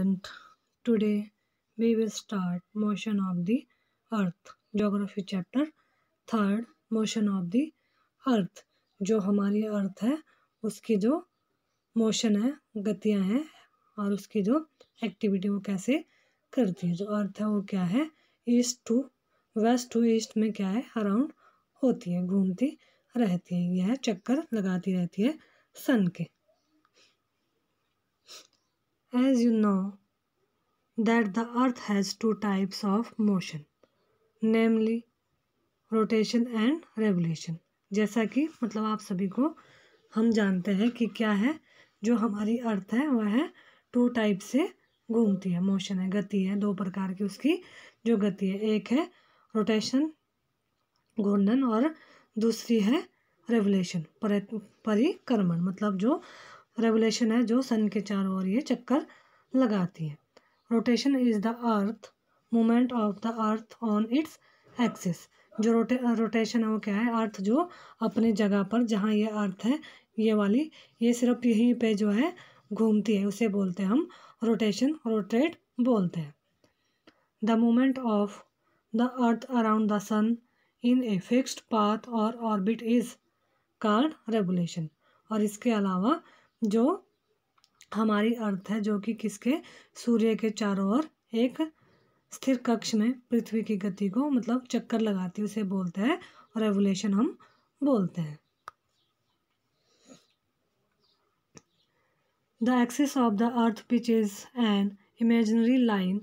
and today we will start motion of the earth geography chapter third motion of the earth जो हमारी अर्थ है उसकी जो motion है गतियाँ हैं और उसकी जो एक्टिविटी वो कैसे करती है जो अर्थ है वो क्या है east to west to east में क्या है अराउंड होती है घूमती रहती है यह चक्कर लगाती रहती है सन के As you know that the earth has two types of motion namely rotation and revolution. जैसा कि मतलब आप सभी को हम जानते हैं कि क्या है जो हमारी अर्थ है वह है टू टाइप से घूमती है मोशन है गति है दो प्रकार की उसकी जो गति है एक है रोटेशन घूर्णन और दूसरी है रेवलेशन परिक्रमण मतलब जो रेवलेशन है जो सन के चारों ओर ये चक्कर लगाती है rotation is the earth movement of the earth on its axis जो रोटे रोटेशन है वो क्या है अर्थ जो अपने जगह पर जहाँ ये अर्थ है ये वाली ये सिर्फ यहीं पे जो है घूमती है उसे बोलते हैं हम रोटेशन रोटेट बोलते हैं the moment of the earth around the sun in a fixed path और ऑर्बिट इज़ कार्ड रेगुलेशन और इसके अलावा जो हमारी अर्थ है जो कि किसके सूर्य के चारों ओर एक स्थिर कक्ष में पृथ्वी की गति को मतलब चक्कर लगाती है उसे बोलते हैं और रेवोल्यूशन हम बोलते हैं the axis of the earth which is an imaginary line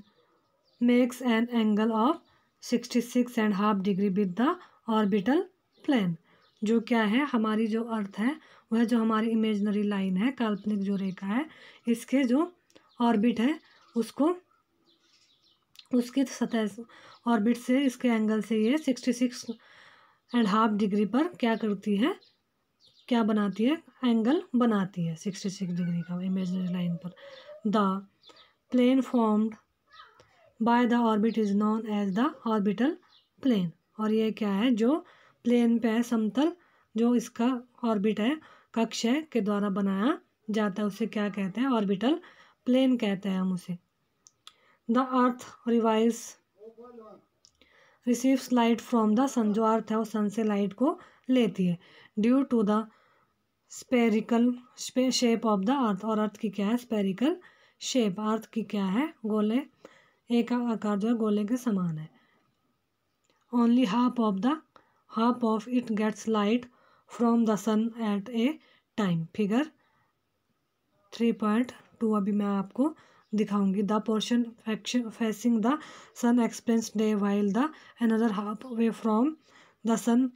an angle of sixty six and half degree with the orbital plane जो क्या है हमारी जो अर्थ है वह जो हमारी इमेजनरी लाइन है काल्पनिक जो रेखा है इसके जो ऑर्बिट है उसको उसकी सतह ऑर्बिट से इसके एंगल से ये sixty six and half degree पर क्या करती है क्या बनाती है एंगल बनाती है सिक्सटी सिक्स डिग्री का इमेजनरी लाइन पर the plane formed by the orbit is known as the orbital plane और ये क्या है जो प्लेन पे है समतल जो इसका ऑर्बिट है कक्ष है के द्वारा बनाया जाता है उसे क्या कहते हैं ऑर्बिटल प्लेन कहते हैं हम उसे the earth revise receives light from the sun जो अर्थ है वो सन से लाइट को लेती है due to the spherical shape of the earth और अर्थ की क्या है स्पेरिकल शेप अर्थ की क्या है गोले एक आकार जो है गोले के समान है only half of the half of it gets light from the sun at a time figure three point two अभी मैं आपको दिखाऊंगी the portion facing the sun experiences day while the another half away from the sun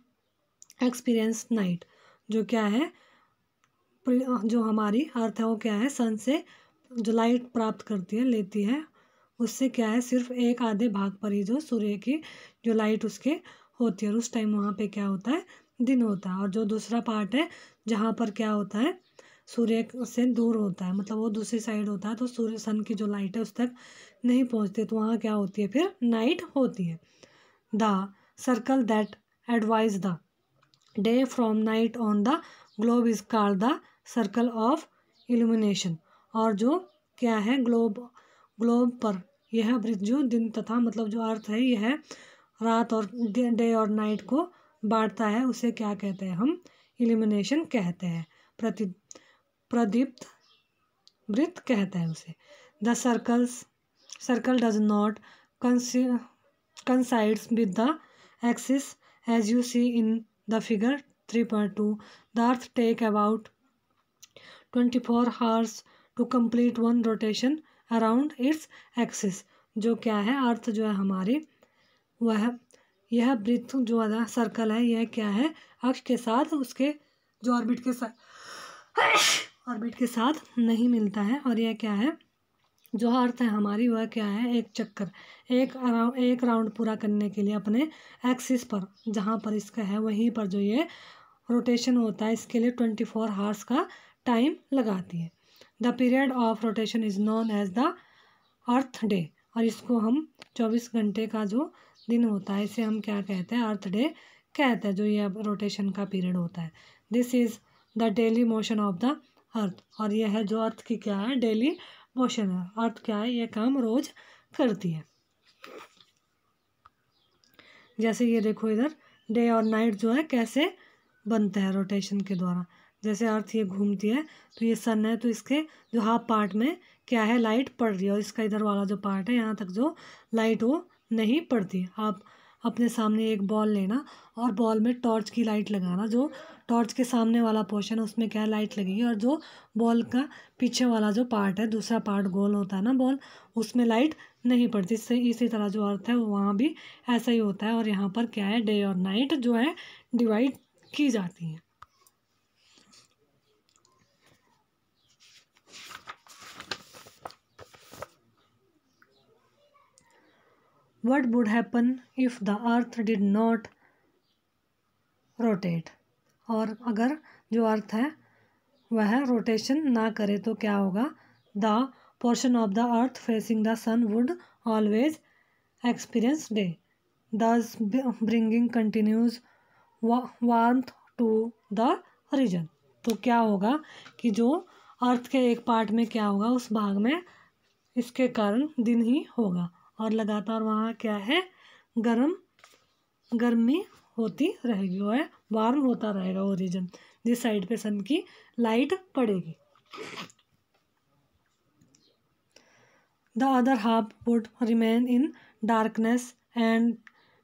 experience night जो क्या है जो हमारी अर्थ है वो क्या है सन से जो लाइट प्राप्त करती है लेती है उससे क्या है सिर्फ एक आधे भाग पर ही जो सूर्य की जो लाइट उसके होती है और उस टाइम वहाँ पे क्या होता है दिन होता है और जो दूसरा पार्ट है जहाँ पर क्या होता है सूर्य से दूर होता है मतलब वो दूसरी साइड होता है तो सूर्य सन की जो लाइट है उस तक नहीं पहुँचती तो वहाँ क्या होती है फिर नाइट होती है the circle that divides the day from night on the globe is call the circle of illumination और जो क्या है ग्लोब ग्लोब पर यह ब्रिज जो दिन तथा मतलब जो अर्थ है यह रात और डे और नाइट को बांटता है उसे क्या कहते हैं हम इलिमिनेशन कहते हैं प्रति प्रदीप्त वृत्त कहते हैं उसे the circles circle does not coincides with the axis as you see in the figure three point two the earth take about twenty four hours to complete one rotation around its axis जो क्या है अर्थ जो है हमारी वह यह वृत्त जो सर्कल है यह क्या है अक्ष के साथ उसके जो ऑर्बिट के साथ ऑर्बिट के साथ नहीं मिलता है और यह क्या है जो अर्थ है हमारी वह क्या है एक चक्कर एक राउंड एक राउंड पूरा करने के लिए अपने एक्सिस पर जहाँ पर इसका है वहीं पर जो ये रोटेशन होता है इसके लिए ट्वेंटी फोर हार्स का टाइम लगाती है the period of rotation is known as the earth day और इसको हम चौबीस घंटे का जो दिन होता है इसे हम क्या कहते हैं अर्थ डे कहते हैं जो ये रोटेशन का पीरियड होता है this is the daily motion of the earth और यह है जो अर्थ की क्या है डेली मोशन है अर्थ क्या है यह काम रोज़ करती है जैसे ये देखो इधर डे और नाइट जो है कैसे बनता है रोटेशन के द्वारा जैसे अर्थ ये घूमती है तो ये सन है तो इसके जो हाफ पार्ट में क्या है लाइट पड़ रही है और इसका इधर वाला जो पार्ट है यहाँ तक जो लाइट वो नहीं पड़ती आप अपने सामने एक बॉल लेना और बॉल में टॉर्च की लाइट लगाना जो टॉर्च के सामने वाला पोर्शन है उसमें क्या लाइट लगेगी और जो बॉल का पीछे वाला जो पार्ट है दूसरा पार्ट गोल होता है ना बॉल उसमें लाइट नहीं पड़ती इससे इसी तरह जो अर्थ है वहाँ भी ऐसा ही होता है और यहाँ पर क्या है डे और नाइट जो है डिवाइड की जाती है what would happen if the earth did not rotate और अगर जो अर्थ है वह रोटेशन ना करे तो क्या होगा the portion of the earth facing the sun would always experience day thus bringing continuous warmth to the region तो क्या होगा कि जो अर्थ के एक पार्ट में क्या होगा उस भाग में इसके कारण दिन ही होगा और लगातार वहाँ क्या है गर्म गर्मी होती रहेगी वह वार्म होता रहेगा वो रीजन जिस साइड पे सन की लाइट पड़ेगी the other half would remain in darkness and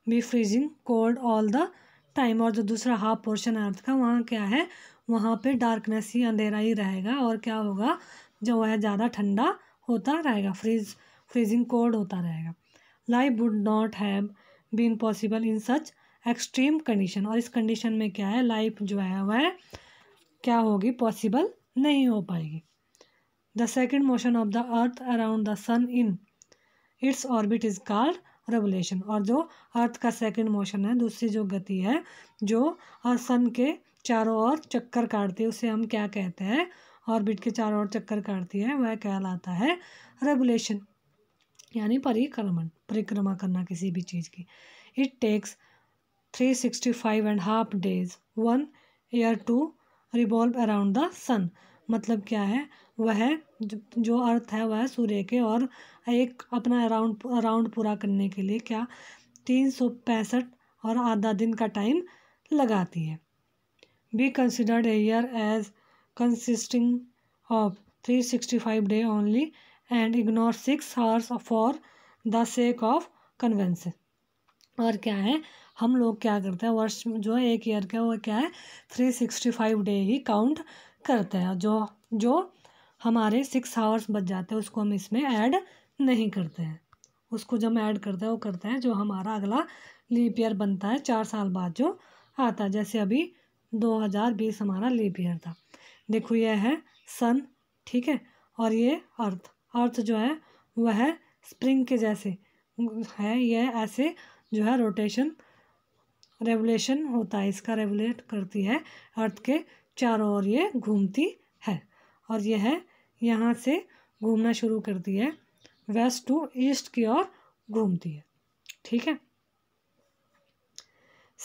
be freezing cold all the time और जो दूसरा हाफ पोर्शन अर्थ का वहाँ क्या है वहाँ पे डार्कनेस ही अंधेरा ही रहेगा और क्या होगा जो वह ज़्यादा ठंडा होता रहेगा फ्रीज फ्रीजिंग कोल्ड होता रहेगा life would not have been possible in such extreme condition और इस कंडीशन में क्या है लाइफ जो है वह क्या होगी पॉसिबल नहीं हो पाएगी the second motion of the earth around the sun in its orbit is called revolution और जो अर्थ का सेकेंड मोशन है दूसरी जो गति है जो सन के चारों ओर चक्कर काटती है उसे हम क्या कहते हैं ऑर्बिट के चारों ओर चक्कर काटती है वह कहलाता है रेवलेशन यानी परिक्रमण परिक्रमा करना किसी भी चीज़ की it takes three sixty five and half days one year to revolve around the sun मतलब क्या है वह जो अर्थ है वह सूर्य के और एक अपना अराउंड अराउंड पूरा करने के लिए क्या तीन सौ पैंसठ और आधा दिन का टाइम लगाती है be considered year as consisting of three sixty five day only and ignore six hours for the sake of convenience और क्या है हम लोग क्या करते हैं वर्ष जो है एक ईयर का वो क्या है थ्री सिक्सटी फाइव डे ही काउंट करते हैं जो जो हमारे सिक्स आवर्स बच जाते हैं उसको हम इसमें ऐड नहीं करते हैं उसको जब ऐड करते हैं वो करते हैं जो हमारा अगला लीप ईयर बनता है चार साल बाद जो आता है जैसे अभी दो हज़ार बीस हमारा लीप ईयर था देखो यह है सन ठीक है और ये अर्थ अर्थ जो है वह स्प्रिंग के जैसे है यह ऐसे जो है रोटेशन रेवलेशन होता है इसका रेवलेट करती है अर्थ के चारों ओर ये घूमती है और यह यहाँ से घूमना शुरू करती है वेस्ट टू ईस्ट की ओर घूमती है ठीक है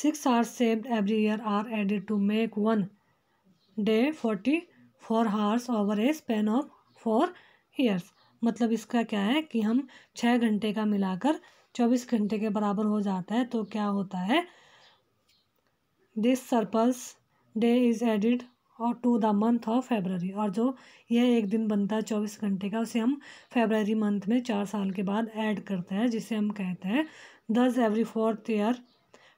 six are saved every year are added to make one day forty four hours over a span of four years मतलब इसका क्या है कि हम छः घंटे का मिलाकर चौबीस घंटे के बराबर हो जाता है तो क्या होता है this surplus day is added और to the month of February और जो यह एक दिन बनता है चौबीस घंटे का उसे हम फेबररी मंथ में चार साल के बाद ऐड करते हैं जिसे हम कहते हैं thus every fourth year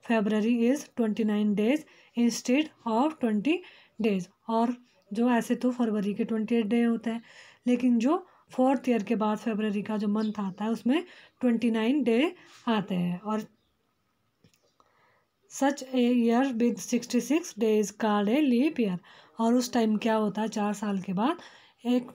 February is twenty nine days instead of twenty days और जो ऐसे तो फरवरी के ट्वेंटी एट डे होते हैं लेकिन जो फोर्थ ईयर के बाद फेबररी का जो मंथ आता है उसमें ट्वेंटी नाइन डे आते हैं और such a year with sixty six day is called a leap year और उस टाइम क्या होता है चार साल के बाद एक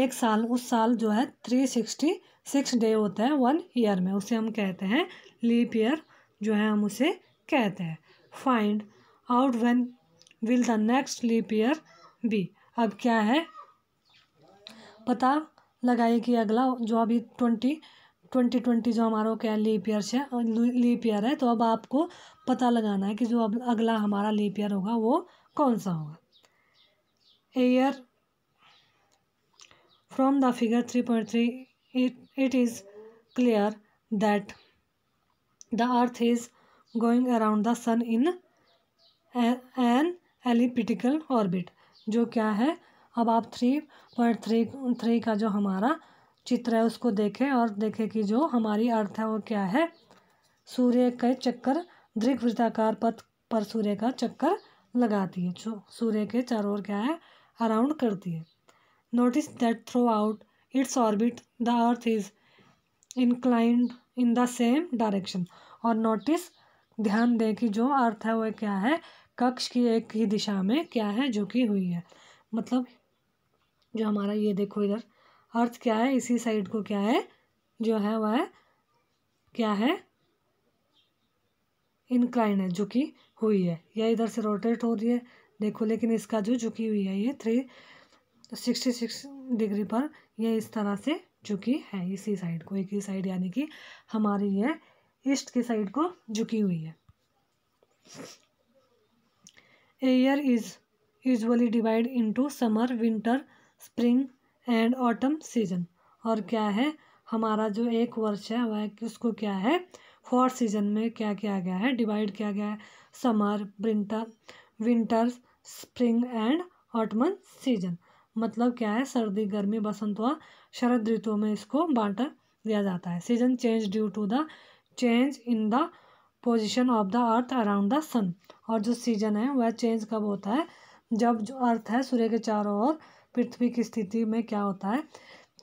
एक साल उस साल जो है थ्री सिक्सटी सिक्स डे होता है वन ईयर में उसे हम कहते हैं लीप ईयर जो है हम उसे कहते हैं find out when will the next leap year be अब क्या है पता लगाएगी अगला जो अभी ट्वेंटी ट्वेंटी ट्वेंटी जो हमारा क्या लीप ईयर से लीप ईयर है तो अब आपको पता लगाना है कि जो अब अगला हमारा लीप ईयर होगा वो कौन सा होगा year from the figure three point three it it is clear that the earth is going around the sun in an elliptical orbit जो क्या है अब आप थ्री पॉइंट थ्री थ्री का जो हमारा चित्र है उसको देखें और देखें कि जो हमारी अर्थ है वो क्या है सूर्य के चक्कर दृघवृत्ताकार पथ पर सूर्य का चक्कर लगाती है जो सूर्य के चारों ओर क्या है अराउंड करती है notice that throughout its orbit the earth is inclined in the same direction और नोटिस ध्यान दें कि जो अर्थ है वह क्या है कक्ष की एक ही दिशा में क्या है झुकी हुई है मतलब जो हमारा ये देखो इधर अर्थ क्या है इसी साइड को क्या है जो है वह क्या है इनक्लाइन है झुकी हुई है यह इधर से रोटेट हो रही है देखो लेकिन इसका जो झुकी हुई है ये थ्री सिक्सटी सिक्स डिग्री पर यह इस तरह से झुकी है इसी साइड को एक ही साइड यानी कि हमारी यह ईस्ट की साइड को झुकी हुई है year is usually divide into summer winter spring and autumn season और क्या है हमारा जो एक वर्ष है वह उसको क्या है फोर सीजन में क्या किया गया है डिवाइड किया गया है summer winter winter spring and autumn season मतलब क्या है सर्दी गर्मी बसंत व शरद ऋतु में इसको बांट दिया जाता है season change due to the change in the position of the earth around the sun और जो सीजन है वह चेंज कब होता है जब जो अर्थ है सूर्य के चारों ओर पृथ्वी की स्थिति में क्या होता है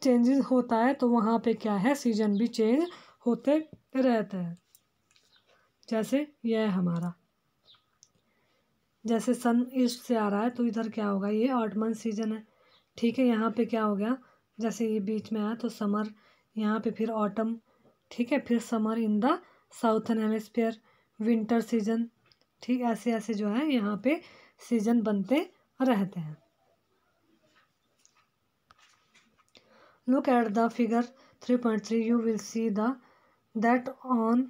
चेंजेस होता है तो वहाँ पे क्या है सीजन भी चेंज होते रहते हैं जैसे यह है हमारा जैसे सन ईस्ट से आ रहा है तो इधर क्या होगा ये ऑटमन सीजन है ठीक है यहाँ पे क्या हो गया जैसे ये बीच में आया तो समर यहाँ पे फिर ऑटम ठीक है फिर summer in the southern hemisphere winter season ठीक ऐसे ऐसे जो है यहाँ पे सीजन बनते रहते हैं look at the figure 3.3 you will see the that on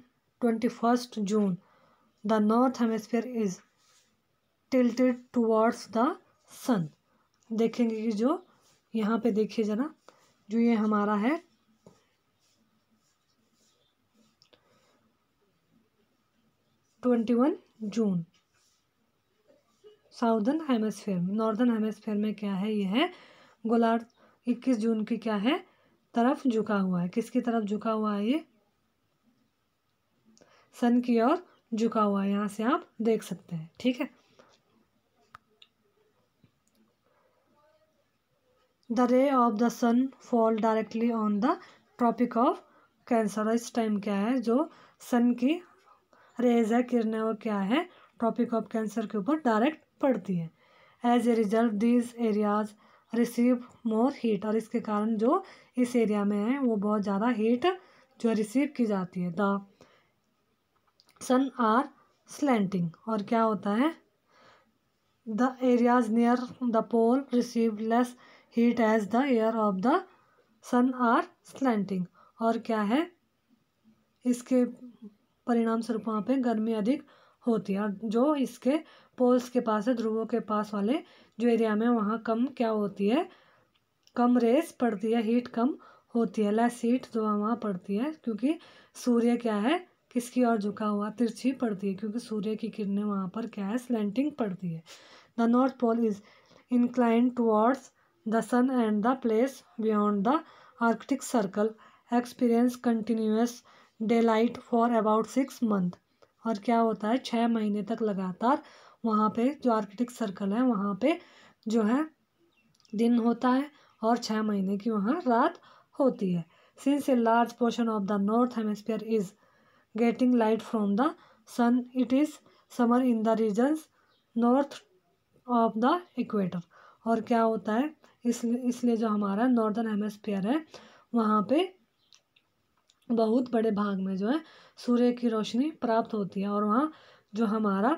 21st june the north hemisphere is tilted towards the sun देखेंगे कि जो यहाँ पे देखिए ज़रा जो ये हमारा है twenty one June southern hemisphere northern hemisphere में क्या है ये है गोलार्थ इक्कीस जून की क्या है तरफ झुका हुआ है किसकी तरफ झुका हुआ है ये सन की ओर झुका हुआ है यहाँ से आप देख सकते हैं ठीक है the ray of the sun fall directly on the tropic of cancer इस टाइम क्या है जो सन की रेज है किरणें वो क्या है ट्रॉपिक ऑफ कैंसर के ऊपर डायरेक्ट पड़ती है as a result these areas receive more heat और इसके कारण जो इस एरिया में है वो बहुत ज़्यादा हीट जो रिसीव की जाती है द सन आर स्लेंटिंग और क्या होता है the areas near the pole receive less heat as the air of the sun are slanting और क्या है इसके परिणाम स्वरूप वहाँ पे गर्मी अधिक होती है और जो इसके पोल्स के पास है ध्रुवों के पास वाले जो एरिया में वहाँ कम क्या होती है कम रेस पड़ती है हीट कम होती है लेस हीट जो वहाँ पड़ती है क्योंकि सूर्य क्या है किसकी ओर झुका हुआ तिरछी पड़ती है क्योंकि सूर्य की किरणें वहाँ पर क्या है स्लेंटिंग पड़ती है the north pole is inclined the sun and the place beyond the arctic circle experience continuous daylight for about six month और क्या होता है छः महीने तक लगातार वहाँ पे जो आर्कटिक सर्कल है वहाँ पे जो है दिन होता है और छः महीने की वहाँ रात होती है since a large portion of the north hemisphere is getting light from the sun it is summer in the regions north of the equator और क्या होता है इसलिए इसलिए जो हमारा नॉर्दर्न हेमस्फीयर है वहाँ पे बहुत बड़े भाग में जो है सूर्य की रोशनी प्राप्त होती है और वहाँ जो हमारा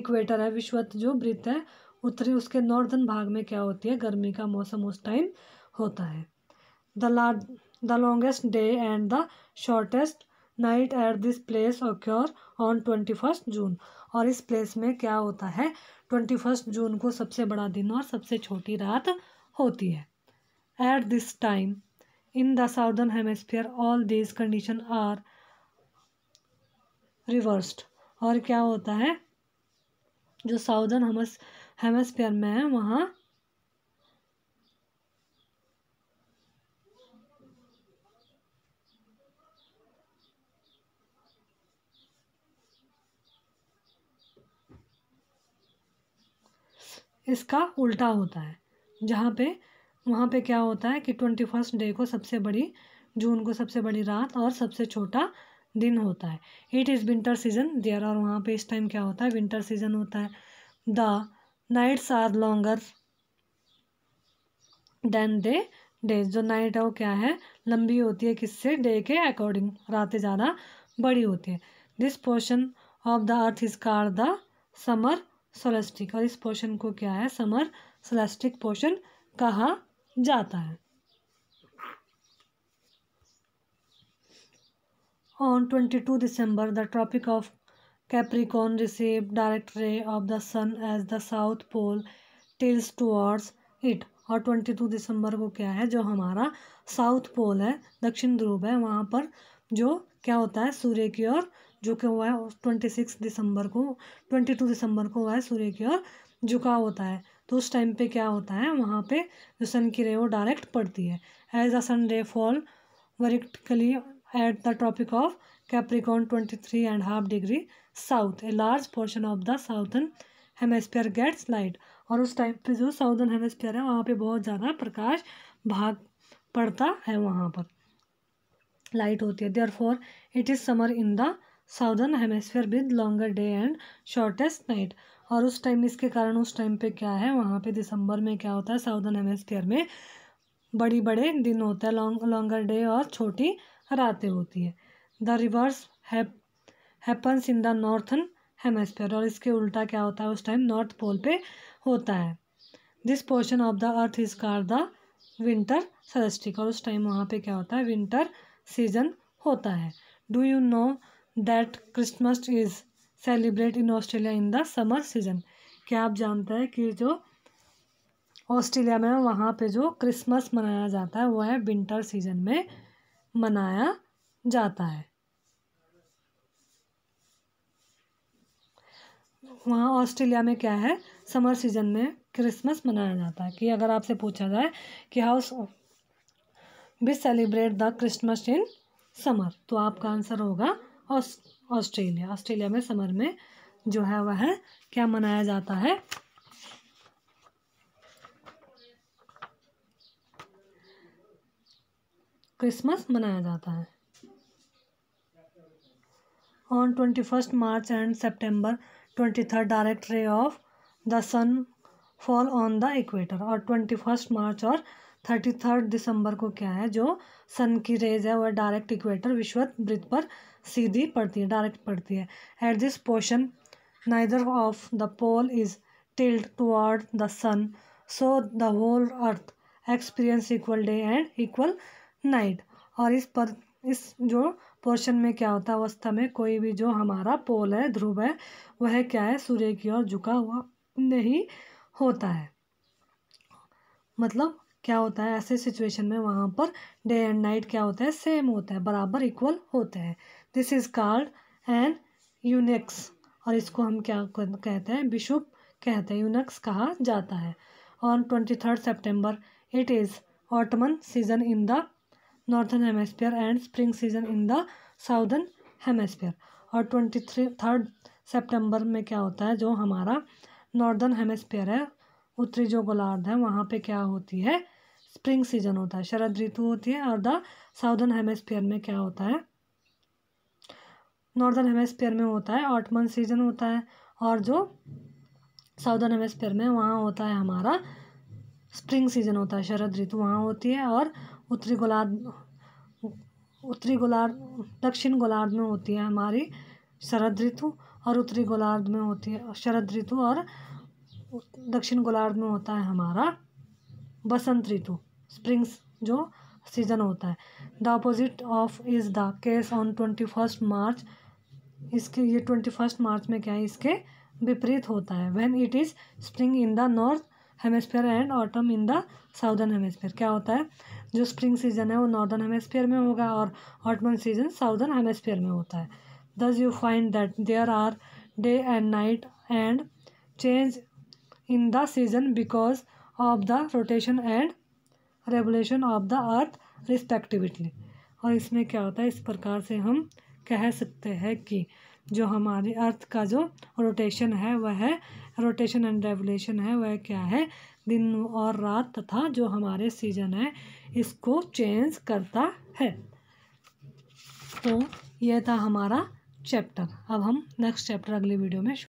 इक्वेटर है विश्वत जो वृत्त है उत्तरी उसके नॉर्दर्न भाग में क्या होती है गर्मी का मौसम उस टाइम होता है the large the longest day and the shortest night at this place occur on twenty first June और इस प्लेस में क्या होता है ट्वेंटी फर्स्ट जून को सबसे बड़ा दिन और सबसे छोटी रात होती है at this time in the southern hemisphere all these condition are reversed और क्या होता है जो साउदर्न हमस हेमस्फेयर में है वहाँ इसका उल्टा होता है जहाँ पे वहाँ पे क्या होता है कि ट्वेंटी फर्स्ट डे को सबसे बड़ी जून को सबसे बड़ी रात और सबसे छोटा दिन होता है it is winter season there और वहाँ पे इस टाइम क्या होता है विंटर सीजन होता है the nights are longer than day days जो नाइट है वो क्या है लंबी होती है किससे डे के अकॉर्डिंग रातें ज़्यादा बड़ी होती है this portion of the earth is called the summer solstice और इस पोर्शन को क्या है समर सोलेस्टिक पोर्शन कहा जाता है on twenty two December the tropic of capricorn receive direct ray of the sun as the south pole tilts towards it और twenty two December को क्या है जो हमारा साउथ पोल है दक्षिण ध्रुव है वहाँ पर जो क्या होता है सूर्य की ओर जो कि हुआ है ट्वेंटी सिक्स दिसंबर को ट्वेंटी टू दिसंबर को हुआ है सूर्य की ओर झुकाव होता है तो उस टाइम पे क्या होता है वहाँ पे जो सन की रे वो डायरेक्ट पड़ती है as a sun ray fall vertically at the tropic of capricorn twenty three and half degree south a large portion of the southern hemisphere gets light और उस टाइम पे जो साउथन हेमेस्फीयर है वहाँ पे बहुत ज़्यादा प्रकाश भाग पड़ता है वहाँ पर लाइट होती है therefore it is summer in the southern hemisphere with longer day and shortest night और उस टाइम इसके कारण उस टाइम पे क्या है वहाँ पे दिसंबर में क्या होता है साउदर्न हेमेस्फियर में बड़ी बड़े दिन होते हैं लॉन्ग लॉन्गर डे और छोटी रातें होती है the reverse happens in the northern hemisphere और इसके उल्टा क्या होता है उस टाइम नॉर्थ पोल पे होता है this portion of the earth is called the winter solstice और उस टाइम वहाँ पे क्या होता है विंटर सीजन होता है do you know that Christmas is celebrate in Australia in the summer season क्या आप जानते हैं कि जो ऑस्ट्रेलिया में वहाँ पे जो क्रिसमस मनाया जाता है वो है विंटर सीजन में मनाया जाता है वहाँ ऑस्ट्रेलिया में क्या है समर सीजन में क्रिसमस मनाया जाता है कि अगर आपसे पूछा जाए कि how's we celebrate the Christmas in summer तो आपका आंसर होगा ऑस्ट ऑस्ट्रेलिया ऑस्ट्रेलिया में समर में जो है वह क्या मनाया जाता है क्रिसमस मनाया जाता है on twenty first March and September twenty third direct ray of the sun fall on the equator और ट्वेंटी फर्स्ट मार्च और थर्टी थर्ड दिसंबर को क्या है जो सन की रेज है वह डायरेक्ट इक्वेटर विश्व वृत्त पर सीधी पड़ती है डायरेक्ट पड़ती है at this portion neither of the pole is tilted toward the sun so the whole earth experience equal day and equal night और इस पर इस जो पोर्शन में क्या होता है अवस्था में कोई भी जो हमारा पोल है ध्रुव है वह क्या है सूर्य की ओर झुका हुआ नहीं होता है मतलब क्या होता है ऐसे सिचुएशन में वहाँ पर डे एंड नाइट क्या होता है सेम होता है बराबर इक्वल होते हैं this is called and equinox और इसको हम क्या कहते हैं बिशुप कहते हैं यूनिक्स कहा जाता है on twenty third September it is autumn season in the northern hemisphere and spring season in the southern hemisphere और ट्वेंटी थ्री थर्ड सेप्टेम्बर में क्या होता है जो हमारा नॉर्दर्न हेमस्फेयर है उत्तरी जो गोलार्ध है वहाँ पे क्या होती है स्प्रिंग सीजन होता है शरद ऋतु होती है और द साउदर्न हेमस्फेयर में क्या होता है नॉर्दर्न हेमस्फेयर में होता है ऑटमन सीजन होता है और जो साउदर्न हेमस्फेयर में वहाँ होता है हमारा स्प्रिंग सीजन होता है शरद ऋतु वहाँ होती है और उत्तरी गोलार्ध उत्तरी गोलार्ध दक्षिण गोलार्ध में होती है हमारी शरद ऋतु और उत्तरी गोलार्ध में होती है शरद ऋतु और दक्षिण गोलार्ध में होता है हमारा बसंत ऋतु स्प्रिंग्स जो सीज़न होता है the opposite of is the case on twenty first March इसके ये ट्वेंटी फर्स्ट मार्च में क्या है इसके विपरीत होता है when it is spring in the north hemisphere and autumn in the southern hemisphere क्या होता है जो स्प्रिंग सीजन है वो नॉर्दर्न हेमस्फेयर में होगा और ऑटमन सीजन साउदर्न हेमस्फेयर में होता है thus you find that there are day and night and change in the season because of the rotation and revolution of the earth respectively और इसमें क्या होता है इस प्रकार से हम कह सकते हैं कि जो हमारे अर्थ का जो रोटेशन है वह है रोटेशन एंड रेवलेशन है वह क्या है दिन और रात तथा जो हमारे सीजन है इसको चेंज करता है तो यह था हमारा चैप्टर अब हम नेक्स्ट चैप्टर अगले वीडियो में